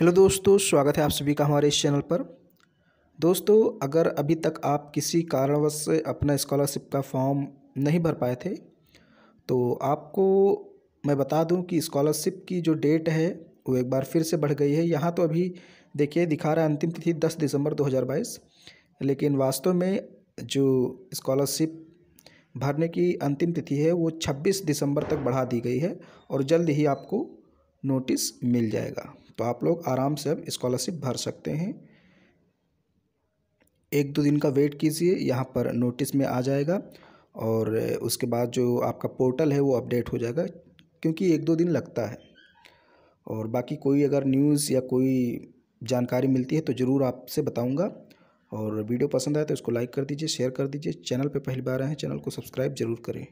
hello दोस्तों स्वागत है आप सभी का हमारे इस चैनल पर दोस्तों अगर अभी तक आप किसी कारणवश अपना स्कॉलरशिप का फॉर्म नहीं भर पाए थे तो आपको मैं बता दूं कि स्कॉलरशिप की जो डेट है वो एक बार फिर से बढ़ गई है यहाँ तो अभी देखिए दिखा रहा है अंतिम तिथि दस दिसंबर 2022 लेकिन वास्तव में जो इस्कॉलरशिप भरने की अंतिम तिथि है वो छब्बीस दिसंबर तक बढ़ा दी गई है और जल्द ही आपको नोटिस मिल जाएगा तो आप लोग आराम से अब स्कॉलरशिप भर सकते हैं एक दो दिन का वेट कीजिए यहाँ पर नोटिस में आ जाएगा और उसके बाद जो आपका पोर्टल है वो अपडेट हो जाएगा क्योंकि एक दो दिन लगता है और बाकी कोई अगर न्यूज़ या कोई जानकारी मिलती है तो ज़रूर आपसे बताऊंगा और वीडियो पसंद आए तो इसको लाइक कर दीजिए शेयर कर दीजिए चैनल पे पहली बार आए हैं चैनल को सब्सक्राइब ज़रूर करें